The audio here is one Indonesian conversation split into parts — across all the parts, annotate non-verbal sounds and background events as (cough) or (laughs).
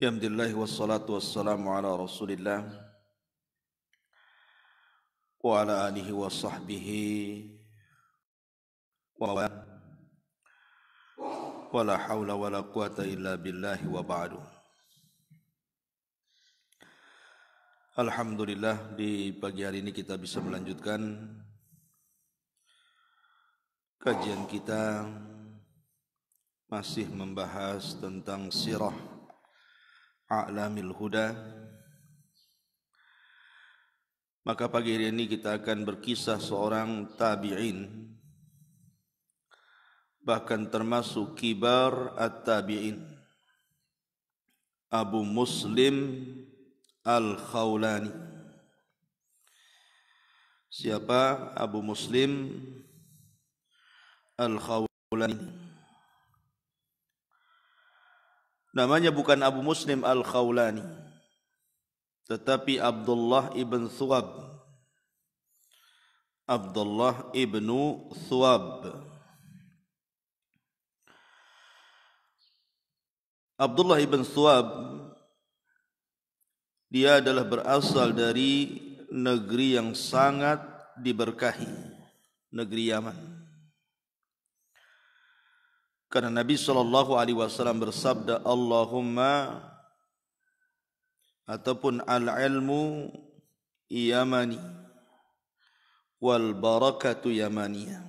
Alhamdulillah wassalatu wassalamu ala rasulillah wa ala alihi wa sahbihi wa wa la hawla wa la quwata illa billahi wa ba'du Alhamdulillah di pagi hari ini kita bisa melanjutkan kajian kita masih membahas tentang sirah a'lamil huda maka pagi hari ini kita akan berkisah seorang tabi'in bahkan termasuk kibar at-tabi'in Abu Muslim Al-Khawlani Siapa Abu Muslim Al-Khawlani Namanya bukan Abu Muslim Al-Khawlani. Tetapi Abdullah ibn Thawab. Abdullah ibnu Thawab. Abdullah ibn Thawab dia adalah berasal dari negeri yang sangat diberkahi, negeri Yaman. Karena Nabi sallallahu alaihi wasallam bersabda Allahumma ataupun al-ilmu yamani wal barakatu yamaniya.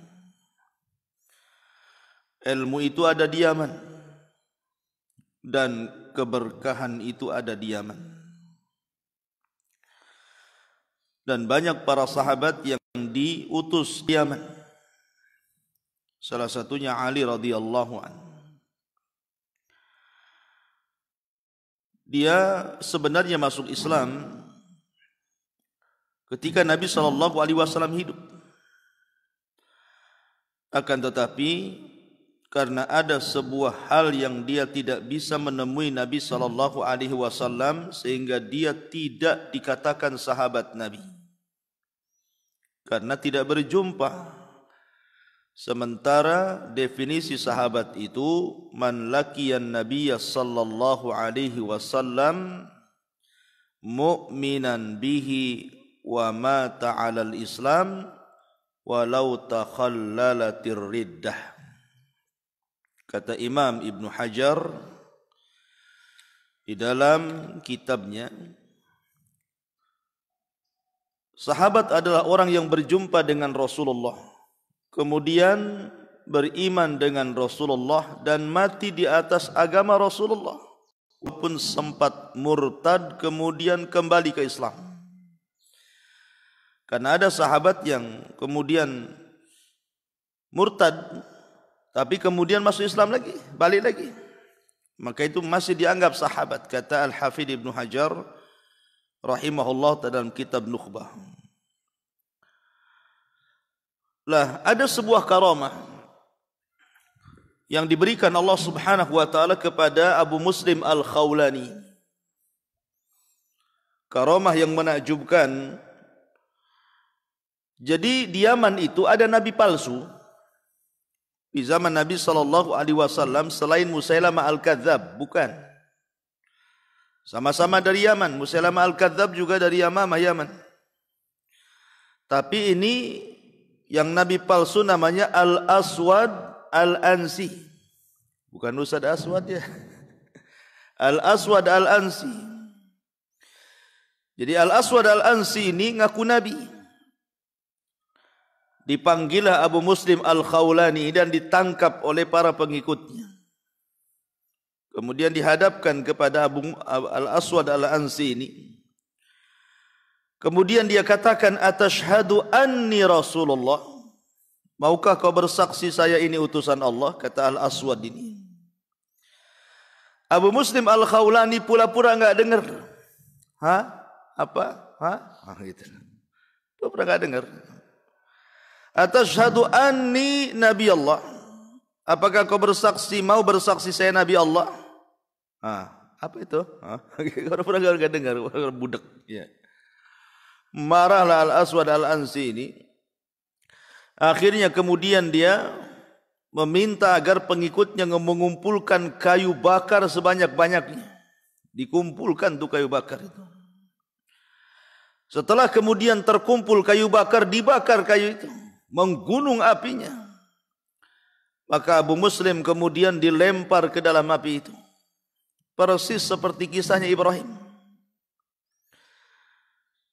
Ilmu itu ada di Yaman dan keberkahan itu ada di Yaman. Dan banyak para sahabat yang diutus di Yaman. Salah satunya Ali radhiyallahu an. Dia sebenarnya masuk Islam ketika Nabi Shallallahu alaihi wasallam hidup. Akan tetapi karena ada sebuah hal yang dia tidak bisa menemui Nabi saw alaihi wasallam sehingga dia tidak dikatakan sahabat Nabi. Karena tidak berjumpa. Sementara definisi sahabat itu man laqiyan nabiyya sallallahu alaihi wasallam mu'minan bihi wa mata 'alal islam walau takhallalatir riddah. Kata Imam Ibn Hajar di dalam kitabnya Sahabat adalah orang yang berjumpa dengan Rasulullah kemudian beriman dengan Rasulullah dan mati di atas agama Rasulullah walaupun sempat murtad kemudian kembali ke Islam karena ada sahabat yang kemudian murtad tapi kemudian masuk Islam lagi balik lagi maka itu masih dianggap sahabat kata Al-Hafidh Ibn Hajar rahimahullah dalam kitab Nukhbah lah ada sebuah karamah yang diberikan Allah Subhanahu wa taala kepada Abu Muslim Al-Khawlani. Karamah yang menakjubkan. Jadi di Yaman itu ada nabi palsu. Di zaman Nabi sallallahu alaihi wasallam selain Musailamah Al-Kadzab, bukan. Sama-sama dari Yaman, Musailamah Al-Kadzab juga dari Yamamah Yaman. Tapi ini yang nabi palsu namanya Al-Aswad Al-Ansi. Bukan Ustaz Aswad ya. (laughs) Al-Aswad Al-Ansi. Jadi Al-Aswad Al-Ansi ini ngaku nabi. Dipanggillah Abu Muslim Al-Khawlani dan ditangkap oleh para pengikutnya. Kemudian dihadapkan kepada Abu Al-Aswad Al-Ansi ini. Kemudian dia katakan atashhadu anni Rasulullah. Maukah kau bersaksi saya ini utusan Allah? Kata Al-Aswad ini. Abu Muslim Al-Khawlani pula pura enggak dengar. Hah? Apa? Hah? Ah, gitu. Pura-pura enggak dengar. Atashhadu anni Nabi Allah. Apakah kau bersaksi, mau bersaksi saya Nabi Allah? Ah, apa itu? Ah, (laughs) pura-pura enggak dengar, budak. Ya. Yeah. Marahlah Al-Aswad Al-Ansi ini. Akhirnya kemudian dia meminta agar pengikutnya mengumpulkan kayu bakar sebanyak-banyaknya. Dikumpulkan tuh kayu bakar itu. Setelah kemudian terkumpul kayu bakar, dibakar kayu itu. Menggunung apinya. Maka Abu Muslim kemudian dilempar ke dalam api itu. Persis seperti kisahnya Ibrahim.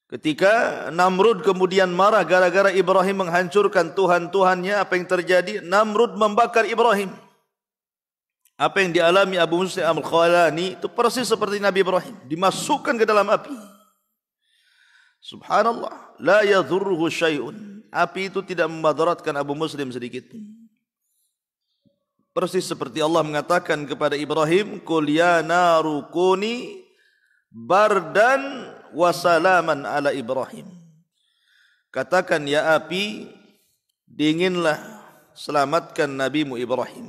Ketika Namrud kemudian marah gara-gara Ibrahim menghancurkan Tuhan-Tuhannya, apa yang terjadi? Namrud membakar Ibrahim. Apa yang dialami Abu Muslim Al-Khalani itu persis seperti Nabi Ibrahim. Dimasukkan ke dalam api. Subhanallah. La yadhurruhu syai'un. Api itu tidak memadaratkan Abu Muslim sedikit pun. Persis seperti Allah mengatakan kepada Ibrahim, "Qul ya naru kuni bardan wa salaman ala Ibrahim. Katakan ya api, dinginlah selamatkan nabimu Ibrahim.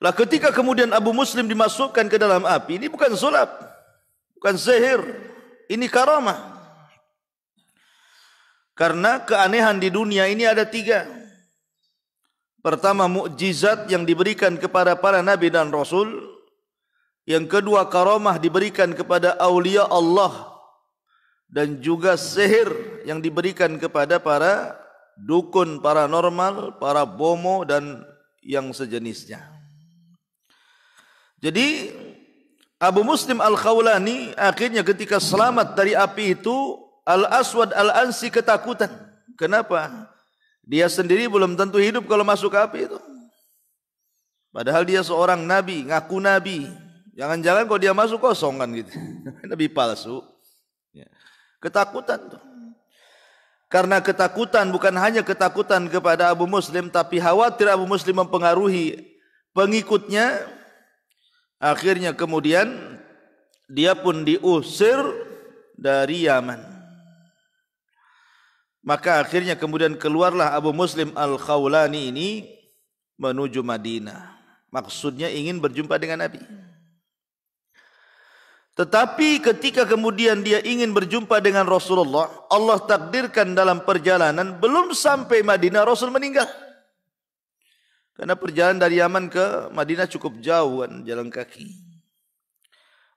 Lah ketika kemudian Abu Muslim dimasukkan ke dalam api, ini bukan sulap, bukan sihir, ini karamah. Karena keanehan di dunia ini ada tiga. Pertama mukjizat yang diberikan kepada para nabi dan rasul, Yang kedua karomah diberikan kepada aulia Allah dan juga sihir yang diberikan kepada para dukun paranormal, para bomo dan yang sejenisnya. Jadi Abu Muslim Al-Khawlani akhirnya ketika selamat dari api itu Al-Aswad Al-Ansi ketakutan. Kenapa? Dia sendiri belum tentu hidup kalau masuk api itu. Padahal dia seorang nabi, ngaku nabi. Jangan-jangan kalau dia masuk kosong kan gitu. Nabi (laughs) palsu. Ya. Ketakutan tuh. Karena ketakutan bukan hanya ketakutan kepada Abu Muslim tapi khawatir Abu Muslim mempengaruhi pengikutnya akhirnya kemudian dia pun diusir dari Yaman. Maka akhirnya kemudian keluarlah Abu Muslim Al-Khawlani ini menuju Madinah. Maksudnya ingin berjumpa dengan Nabi. Tetapi ketika kemudian dia ingin berjumpa dengan Rasulullah, Allah takdirkan dalam perjalanan belum sampai Madinah Rasul meninggal. Karena perjalanan dari Yaman ke Madinah cukup jauh kan jalan kaki.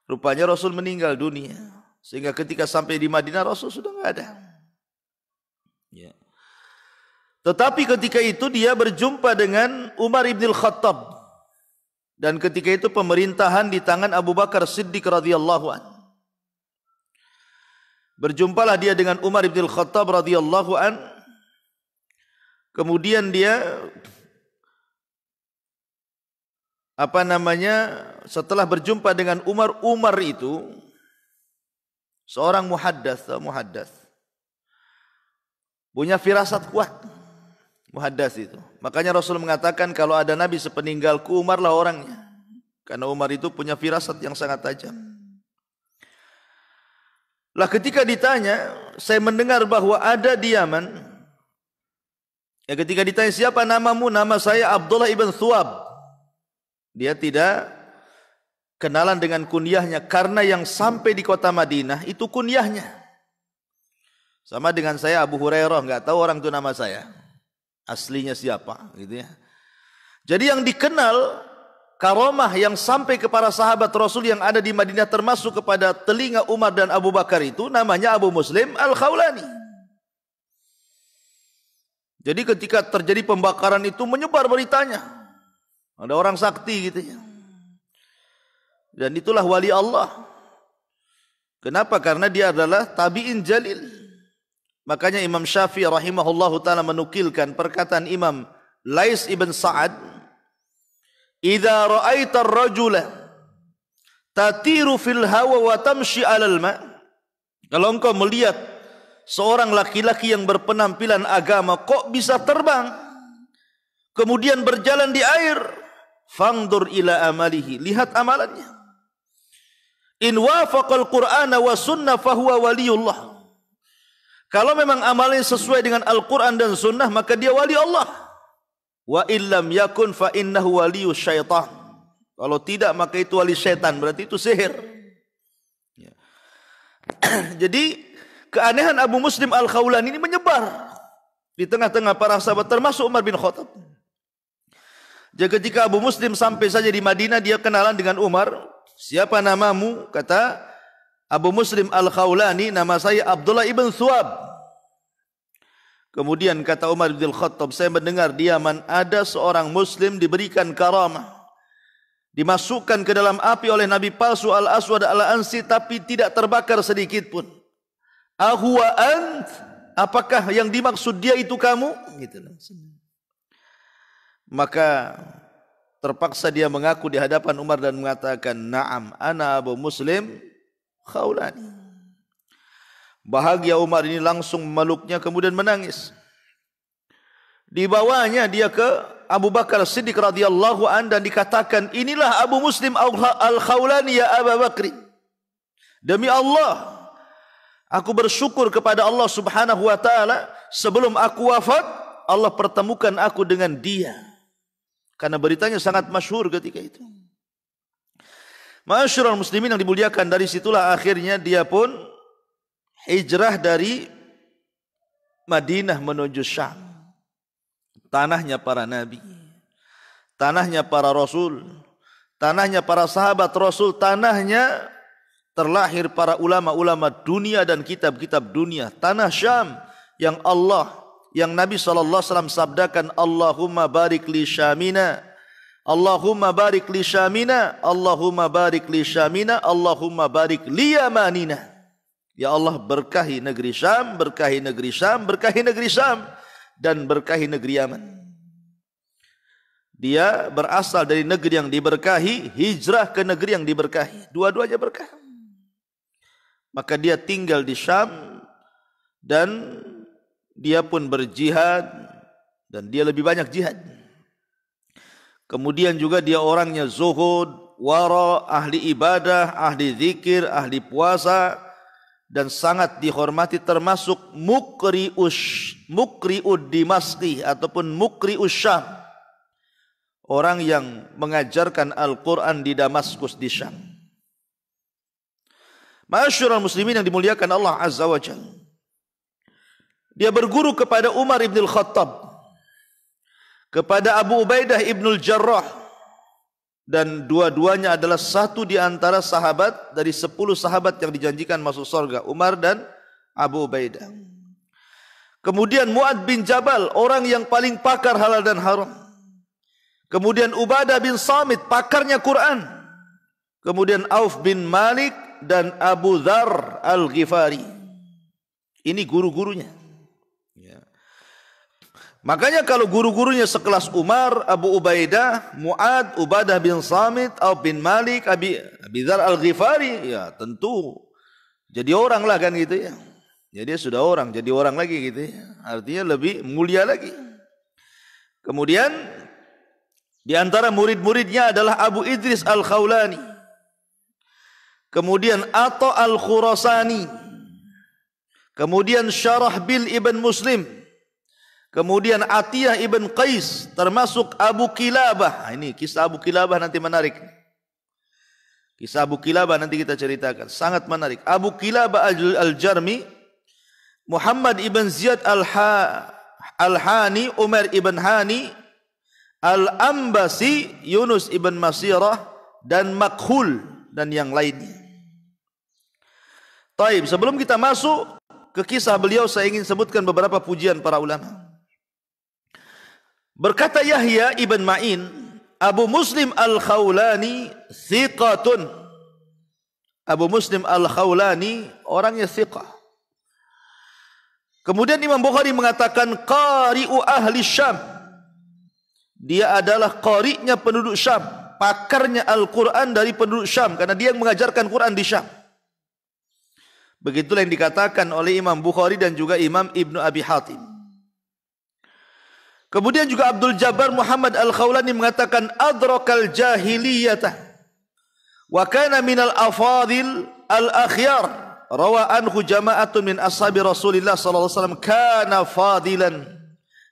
Rupanya Rasul meninggal dunia sehingga ketika sampai di Madinah Rasul sudah nggak ada. Ya. Tetapi ketika itu dia berjumpa dengan Umar ibn Khattab dan ketika itu pemerintahan di tangan Abu Bakar Siddiq radhiyallahu an. Berjumpalah dia dengan Umar bin Khattab radhiyallahu an. Kemudian dia apa namanya setelah berjumpa dengan Umar Umar itu seorang muhaddas muhaddas punya firasat kuat muhaddas itu. Makanya Rasul mengatakan kalau ada nabi sepeninggalku Umarlah orangnya. Karena Umar itu punya firasat yang sangat tajam. Lah ketika ditanya, saya mendengar bahwa ada di Yaman. Ya ketika ditanya siapa namamu? Nama saya Abdullah ibn Thuab. Dia tidak kenalan dengan kunyahnya karena yang sampai di kota Madinah itu kunyahnya. Sama dengan saya Abu Hurairah, nggak tahu orang itu nama saya aslinya siapa gitu ya. Jadi yang dikenal karomah yang sampai kepada sahabat Rasul yang ada di Madinah termasuk kepada telinga Umar dan Abu Bakar itu namanya Abu Muslim Al-Khawlani. Jadi ketika terjadi pembakaran itu menyebar beritanya. Ada orang sakti gitu ya. Dan itulah wali Allah. Kenapa? Karena dia adalah tabi'in jalil. Makanya Imam Syafi'i rahimahullahu taala menukilkan perkataan Imam Lais ibn Sa'ad, "Idza ra'aita ar-rajula tatiru fil hawa wa tamshi 'alal ma'." Kalau engkau melihat seorang laki-laki yang berpenampilan agama kok bisa terbang kemudian berjalan di air, fangdur ila amalihi, lihat amalannya. In wafaqal Qur'ana wa sunnah fahuwa waliyullah. Kalau memang amalnya sesuai dengan Al-Quran dan Sunnah, maka dia wali Allah. Wa illam yakun fa innahu waliyu syaitan. Kalau tidak, maka itu wali syaitan. Berarti itu sihir. Ya. (clears throat) Jadi, keanehan Abu Muslim Al-Khawlan ini menyebar. Di tengah-tengah para sahabat, termasuk Umar bin Khattab. Jadi ketika Abu Muslim sampai saja di Madinah, dia kenalan dengan Umar. Siapa namamu? Kata Abu Muslim Al-Khawlani, nama saya Abdullah ibn Suwab. Kemudian kata Umar bin Khattab, saya mendengar diaman ada seorang muslim diberikan karamah. Dimasukkan ke dalam api oleh Nabi palsu Al-Aswad Al-Ansi tapi tidak terbakar sedikit pun. Ahwa ant? Apakah yang dimaksud dia itu kamu? Gitu. Maka terpaksa dia mengaku di hadapan Umar dan mengatakan, "Na'am, ana Abu Muslim khaulani. Bahagia Umar ini langsung memeluknya kemudian menangis. Di bawahnya dia ke Abu Bakar Siddiq radhiyallahu an dan dikatakan inilah Abu Muslim al Khaulani ya Abu Bakri. Demi Allah, aku bersyukur kepada Allah subhanahu wa taala sebelum aku wafat Allah pertemukan aku dengan dia. Karena beritanya sangat masyhur ketika itu. Masyurul muslimin yang dimuliakan dari situlah akhirnya dia pun hijrah dari Madinah menuju Syam. Tanahnya para nabi, tanahnya para rasul, tanahnya para sahabat rasul, tanahnya terlahir para ulama-ulama dunia dan kitab-kitab dunia, tanah Syam yang Allah yang Nabi saw sabdakan Allahumma barik li Syamina Allahumma barik li syamina, Allahumma barik li syamina, Allahumma barik li yamanina. Ya Allah berkahi negeri Syam, berkahi negeri Syam, berkahi negeri Syam dan berkahi negeri Yaman. Dia berasal dari negeri yang diberkahi, hijrah ke negeri yang diberkahi. Dua-duanya berkah. Maka dia tinggal di Syam dan dia pun berjihad dan dia lebih banyak jihad Kemudian juga dia orangnya zuhud, wara, ahli ibadah, ahli zikir, ahli puasa dan sangat dihormati termasuk mukri us mukri dimaski ataupun mukri usyam orang yang mengajarkan Al-Quran di Damaskus di Syam. Masyurul muslimin yang dimuliakan Allah Azza wa Dia berguru kepada Umar ibn khattab kepada Abu Ubaidah ibnul Jarrah dan dua-duanya adalah satu di antara sahabat dari sepuluh sahabat yang dijanjikan masuk surga Umar dan Abu Ubaidah. Kemudian Muad bin Jabal orang yang paling pakar halal dan haram. Kemudian Ubadah bin Samit pakarnya Quran. Kemudian Auf bin Malik dan Abu Dhar Al-Ghifari. Ini guru-gurunya. Makanya kalau guru-gurunya sekelas Umar, Abu Ubaidah, Muad, Ubadah bin Samit, Abu bin Malik, Abi, Abi Dhar Al-Ghifari, ya tentu jadi orang lah kan gitu ya. Jadi sudah orang, jadi orang lagi gitu ya. Artinya lebih mulia lagi. Kemudian di antara murid-muridnya adalah Abu Idris Al-Khawlani. Kemudian Atta Al-Khurasani. Kemudian Syarah Bil Ibn Muslim. Kemudian Atiyah ibn Qais termasuk Abu Kilabah. Nah, ini kisah Abu Kilabah nanti menarik. Kisah Abu Kilabah nanti kita ceritakan. Sangat menarik. Abu Kilabah al-Jarmi. Muhammad ibn Ziyad al hani Umar ibn Hani, Al-Ambasi, Yunus ibn Masirah, dan Makhul, dan yang lainnya. Taib, sebelum kita masuk ke kisah beliau, saya ingin sebutkan beberapa pujian para ulama. Berkata Yahya ibn Ma'in, Abu Muslim al-Khawlani thiqatun. Abu Muslim al-Khawlani orangnya thiqah. Kemudian Imam Bukhari mengatakan qari'u ahli Syam. Dia adalah qari'nya penduduk Syam, pakarnya Al-Qur'an dari penduduk Syam karena dia yang mengajarkan Quran di Syam. Begitulah yang dikatakan oleh Imam Bukhari dan juga Imam Ibnu Abi Hatim. Kemudian juga Abdul Jabbar Muhammad Al-Khawlani mengatakan adrakal jahiliyah wa min al afadil al-akhyar rawaan hujamaatun min ashabi Rasulillah sallallahu alaihi wasallam kana fadilan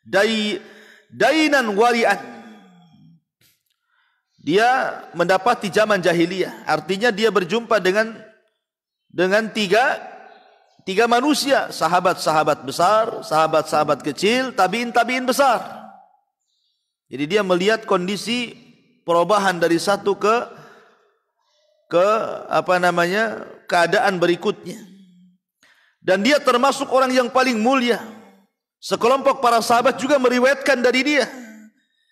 dai dainan wali'an dia mendapati zaman jahiliyah artinya dia berjumpa dengan dengan tiga Tiga manusia, sahabat-sahabat besar, sahabat-sahabat kecil, tabiin-tabiin besar. Jadi dia melihat kondisi perubahan dari satu ke ke apa namanya keadaan berikutnya. Dan dia termasuk orang yang paling mulia. Sekelompok para sahabat juga meriwayatkan dari dia.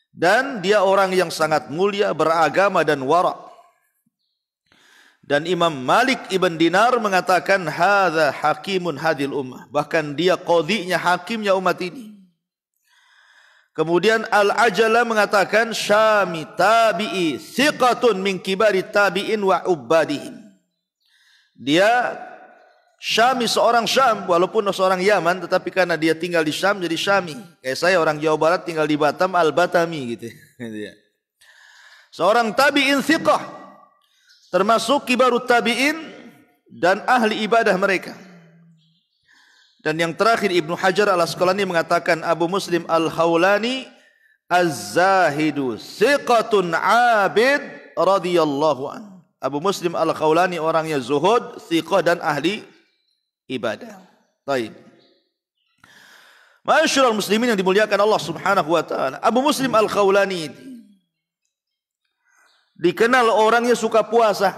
Dan dia orang yang sangat mulia, beragama dan warak. Dan Imam Malik ibn Dinar mengatakan hadza hakimun hadil ummah. Bahkan dia kodinya hakimnya umat ini. Kemudian Al-Ajala mengatakan Syami tabi'i siqatun min kibari tabi'in wa ubbadihim. Dia Syami seorang Syam walaupun seorang Yaman tetapi karena dia tinggal di Syam jadi Syami. Kayak saya orang Jawa Barat tinggal di Batam Al-Batami gitu. (laughs) Seorang tabi'in siqah termasuk kibarut tabi'in dan ahli ibadah mereka. Dan yang terakhir Ibnu Hajar Al-Asqalani mengatakan Abu Muslim Al-Haulani Az-Zahidu siqatun abid radhiyallahu an. Abu Muslim Al-Khawlani orangnya zuhud, siqah dan ahli ibadah. Baik. Masyurul muslimin yang dimuliakan Allah subhanahu wa ta'ala. Abu Muslim Al-Khawlani Dikenal orangnya suka puasa.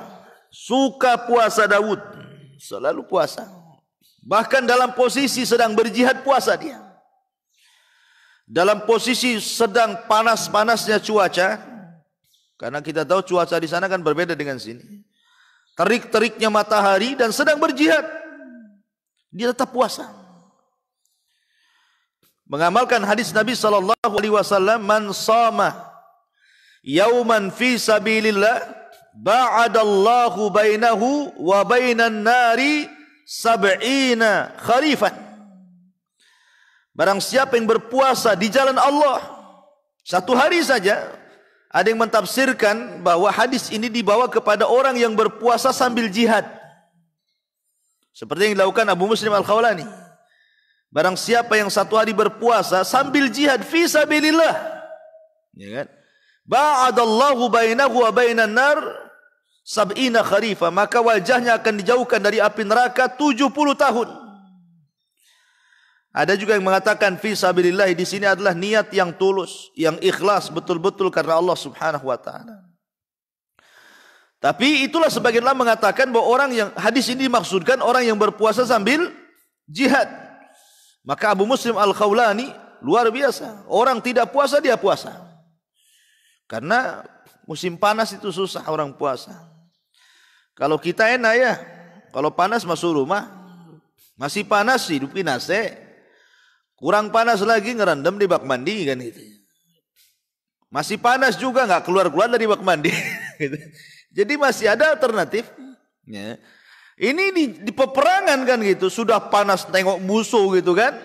Suka puasa Daud. Selalu puasa. Bahkan dalam posisi sedang berjihad puasa dia. Dalam posisi sedang panas-panasnya cuaca. Karena kita tahu cuaca di sana kan berbeda dengan sini. Terik-teriknya matahari dan sedang berjihad. Dia tetap puasa mengamalkan hadis Nabi sallallahu alaihi wasallam man sama yauman fi sabilillah ba'adallahu bainahu wa bainan nari sab'ina kharifan Barang siapa yang berpuasa di jalan Allah satu hari saja ada yang mentafsirkan bahwa hadis ini dibawa kepada orang yang berpuasa sambil jihad. Seperti yang dilakukan Abu Muslim Al-Khawlani. Barang siapa yang satu hari berpuasa sambil jihad fi sabilillah. Ya kan? Ba'adallahu bainahu wa bainan nar sab'ina kharifa. Maka wajahnya akan dijauhkan dari api neraka 70 tahun. Ada juga yang mengatakan fi sabilillah di sini adalah niat yang tulus, yang ikhlas betul-betul karena Allah Subhanahu wa taala. Tapi itulah sebagian ulama mengatakan bahwa orang yang hadis ini dimaksudkan orang yang berpuasa sambil jihad. Maka Abu Muslim Al-Khawlani luar biasa. Orang tidak puasa dia puasa. Karena musim panas itu susah orang puasa. Kalau kita enak ya, kalau panas masuk rumah, masih panas sih, hidupin AC. Kurang panas lagi ngerendam di bak mandi kan gitu. Masih panas juga nggak keluar-keluar dari bak mandi. (laughs) Gitu. Jadi masih ada alternatif. Ya. Ini di, di peperangan kan gitu, sudah panas tengok musuh gitu kan.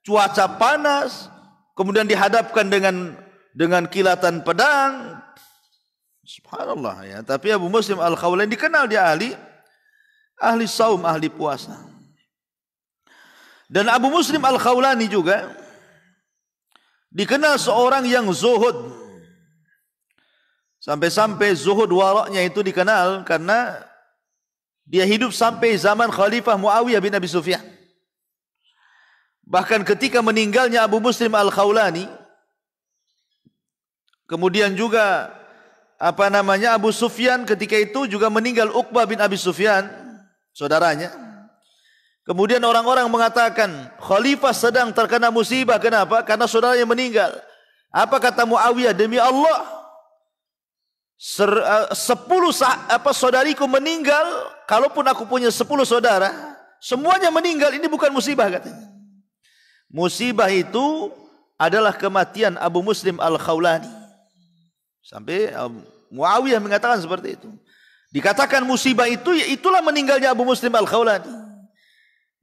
Cuaca panas, kemudian dihadapkan dengan dengan kilatan pedang. Subhanallah ya. Tapi Abu Muslim Al-Khawlain dikenal dia ahli ahli saum, ahli puasa. Dan Abu Muslim Al-Khawlani juga dikenal seorang yang zuhud. Sampai-sampai zuhud waraknya itu dikenal karena dia hidup sampai zaman Khalifah Muawiyah bin Abi Sufyan. Bahkan ketika meninggalnya Abu Muslim Al-Khawlani, Kemudian juga apa namanya Abu Sufyan ketika itu juga meninggal Uqbah bin Abi Sufyan, saudaranya. Kemudian orang-orang mengatakan khalifah sedang terkena musibah. Kenapa? Karena saudaranya meninggal. Apa kata Muawiyah? Demi Allah, ser, uh, sepuluh sah, apa saudariku meninggal. Kalaupun aku punya sepuluh saudara, semuanya meninggal. Ini bukan musibah katanya. Musibah itu adalah kematian Abu Muslim al-Khawlani. Sampai um, Muawiyah mengatakan seperti itu. Dikatakan musibah itu ya itulah meninggalnya Abu Muslim Al-Khawlani.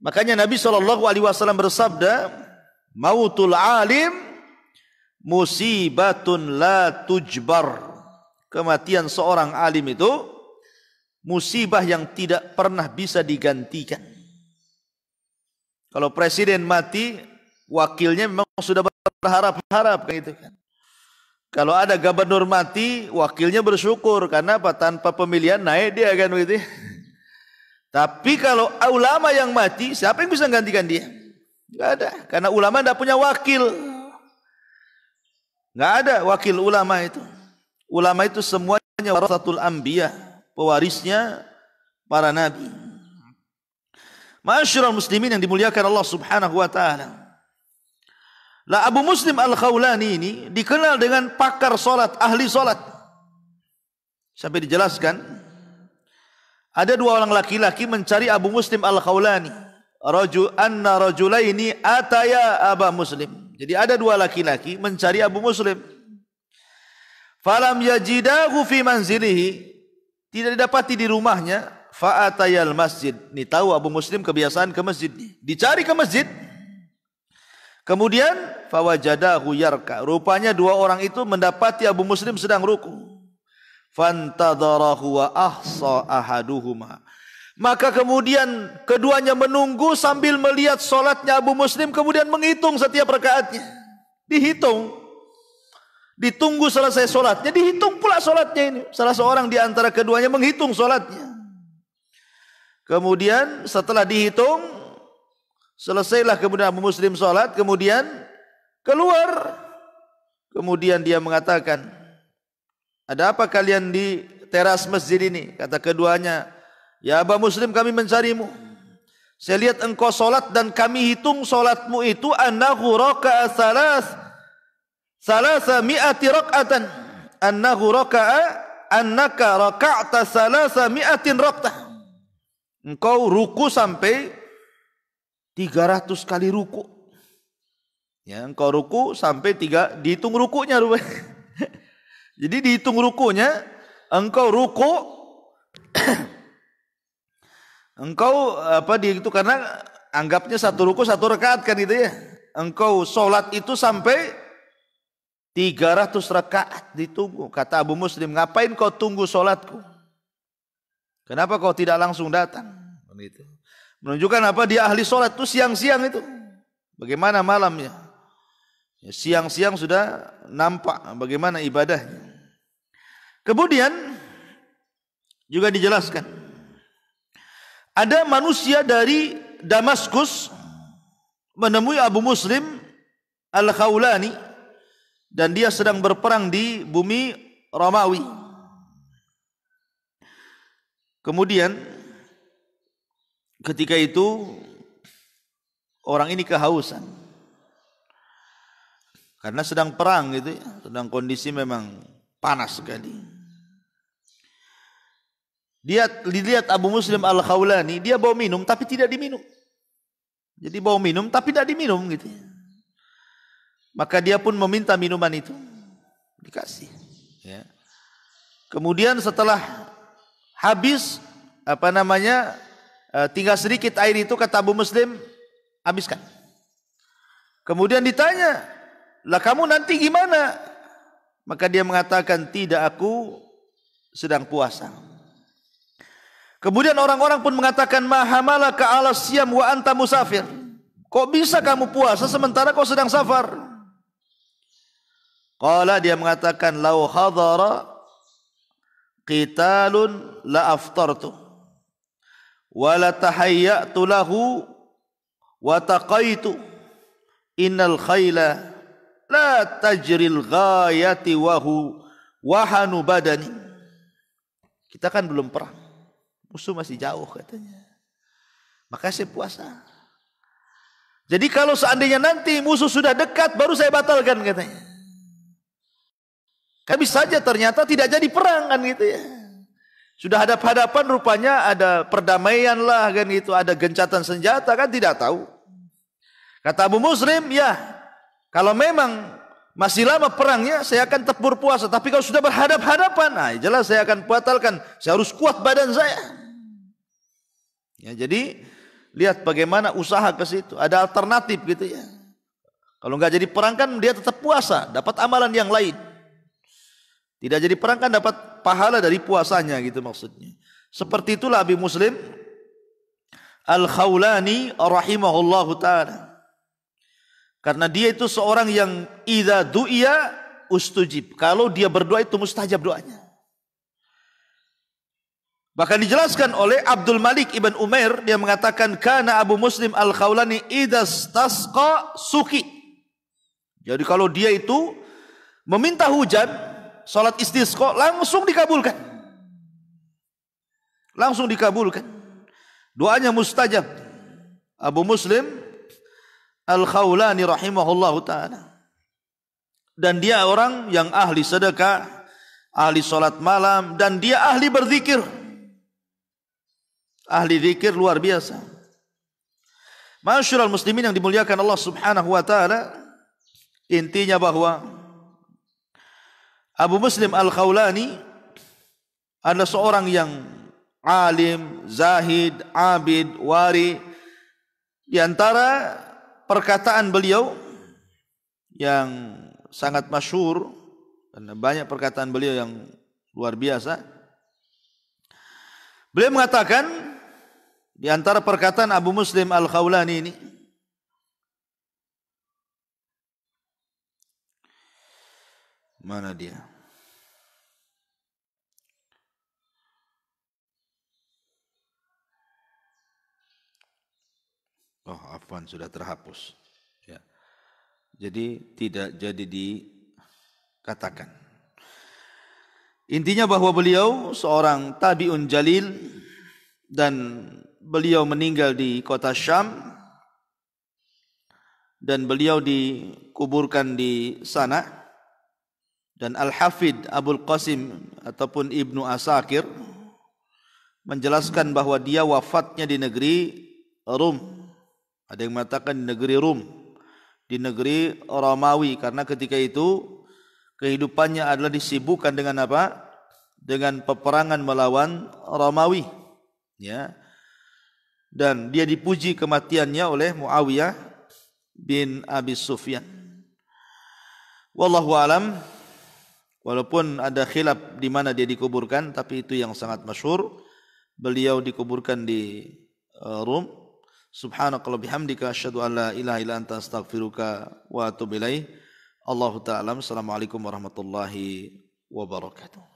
Makanya Nabi Shallallahu alaihi wasallam bersabda, "Mautul alim musibatun la tujbar." Kematian seorang alim itu musibah yang tidak pernah bisa digantikan. Kalau presiden mati, wakilnya memang sudah berharap-harap gitu kan itu kan. Kalau ada gubernur mati, wakilnya bersyukur karena apa? Tanpa pemilihan naik dia kan begitu. Tapi kalau ulama yang mati, siapa yang bisa menggantikan dia? Gak ada, karena ulama tidak punya wakil. Gak ada wakil ulama itu. Ulama itu semuanya warasatul ambia pewarisnya para nabi. Masyurul muslimin yang dimuliakan Allah subhanahu wa ta'ala. Lah Abu Muslim Al-Khawlani ini dikenal dengan pakar solat, ahli solat. Sampai dijelaskan, ada dua orang laki-laki mencari Abu Muslim Al-Khawlani. Raju anna rajulaini ataya Abu Muslim. Jadi ada dua laki-laki mencari Abu Muslim. Falam yajidahu fi manzilihi. Tidak didapati di rumahnya. Fa'atayal masjid. Ini tahu Abu Muslim kebiasaan ke masjid. Dicari ke masjid. Kemudian fawajadahu yarka. Rupanya dua orang itu mendapati Abu Muslim sedang ruku. Fantadarahu wa ahsa ahaduhuma. Maka kemudian keduanya menunggu sambil melihat solatnya Abu Muslim kemudian menghitung setiap rakaatnya. Dihitung. Ditunggu selesai solatnya, dihitung pula solatnya ini. Salah seorang di antara keduanya menghitung solatnya. Kemudian setelah dihitung, Selesailah kemudian Abu Muslim sholat, kemudian keluar. Kemudian dia mengatakan, ada apa kalian di teras masjid ini? Kata keduanya, ya Abu Muslim kami mencarimu. Saya lihat engkau sholat dan kami hitung sholatmu itu annahu raka'a salas salasa mi'ati rak'atan annahu raka'a annaka raka'ta salasa mi'atin rokta engkau ruku sampai 300 kali ruku. Ya, engkau ruku sampai tiga dihitung rukunya rupanya. (laughs) Jadi dihitung rukunya, engkau ruku (clears throat) engkau apa di itu karena anggapnya satu ruku satu rekat kan gitu ya. Engkau sholat itu sampai 300 rakaat ditunggu. Kata Abu Muslim, ngapain kau tunggu sholatku? Kenapa kau tidak langsung datang? Begitu. Kan Menunjukkan apa? Dia ahli sholat itu siang-siang itu. Bagaimana malamnya? Ya, siang-siang sudah nampak bagaimana ibadahnya. Kemudian juga dijelaskan ada manusia dari Damaskus menemui Abu Muslim Al-Khawlani dan dia sedang berperang di bumi Romawi. Kemudian Ketika itu orang ini kehausan. Karena sedang perang gitu ya, sedang kondisi memang panas sekali. Dia dilihat Abu Muslim Al-Khawlani, dia bawa minum tapi tidak diminum. Jadi bawa minum tapi tidak diminum gitu ya. Maka dia pun meminta minuman itu. Dikasih. Ya. Kemudian setelah habis apa namanya Eh, tinggal sedikit air itu kata Abu Muslim habiskan. Kemudian ditanya, "Lah kamu nanti gimana?" Maka dia mengatakan, "Tidak, aku sedang puasa." Kemudian orang-orang pun mengatakan, "Mahamala ka ala siam wa anta musafir." Kok bisa kamu puasa sementara kau sedang safar? Qala dia mengatakan, "Lau hadara qitalun la aftartu." wala tahayyatu lahu wa taqaitu innal khayla la tajril ghayati wahu wahanu badani kita kan belum perang musuh masih jauh katanya maka saya puasa jadi kalau seandainya nanti musuh sudah dekat baru saya batalkan katanya. Kami saja ternyata tidak jadi perang kan gitu ya. Sudah hadap-hadapan rupanya ada perdamaian lah kan itu, ada gencatan senjata kan tidak tahu. Kata Abu Muslim, ya kalau memang masih lama perangnya saya akan tepur puasa. Tapi kalau sudah berhadap-hadapan, nah ya jelas saya akan batalkan. Saya harus kuat badan saya. Ya, jadi lihat bagaimana usaha ke situ. Ada alternatif gitu ya. Kalau nggak jadi perang kan dia tetap puasa, dapat amalan yang lain. Tidak jadi perang kan dapat pahala dari puasanya gitu maksudnya. Seperti itulah Abi Muslim Al-Khawlani ar-Rahimahullah taala. Karena dia itu seorang yang idza duia ustujib. Kalau dia berdoa itu mustajab doanya. Bahkan dijelaskan oleh Abdul Malik ibn Umair dia mengatakan karena Abu Muslim al Khawlani idas tasqa suki. Jadi kalau dia itu meminta hujan sholat istisqa langsung dikabulkan. Langsung dikabulkan. Doanya mustajab. Abu Muslim Al-Khawlani rahimahullahu taala. Dan dia orang yang ahli sedekah, ahli sholat malam dan dia ahli berzikir. Ahli zikir luar biasa. Masyurul muslimin yang dimuliakan Allah subhanahu wa ta'ala. Intinya bahwa Abu Muslim Al-Khawlani adalah seorang yang alim, zahid, abid, wari. Di antara perkataan beliau yang sangat masyhur karena banyak perkataan beliau yang luar biasa. Beliau mengatakan di antara perkataan Abu Muslim Al-Khawlani ini Mana dia? Oh, afwan sudah terhapus. Ya. Jadi tidak jadi dikatakan. Intinya bahwa beliau seorang tabi'un jalil dan beliau meninggal di kota Syam dan beliau dikuburkan di sana dan Al-Hafid Abul Qasim ataupun Ibnu Asakir menjelaskan bahwa dia wafatnya di negeri Rum. Ada yang mengatakan di negeri Rum, di negeri Romawi karena ketika itu kehidupannya adalah disibukkan dengan apa? Dengan peperangan melawan Romawi. Ya. Dan dia dipuji kematiannya oleh Muawiyah bin Abi Sufyan. Wallahu alam. Walaupun ada khilaf di mana dia dikuburkan, tapi itu yang sangat masyur. Beliau dikuburkan di eh, Rum. Subhanakallah bihamdika asyadu an la ilaha ila anta astaghfiruka wa atubilaih. Allahu ta'alam. Assalamualaikum warahmatullahi wabarakatuh.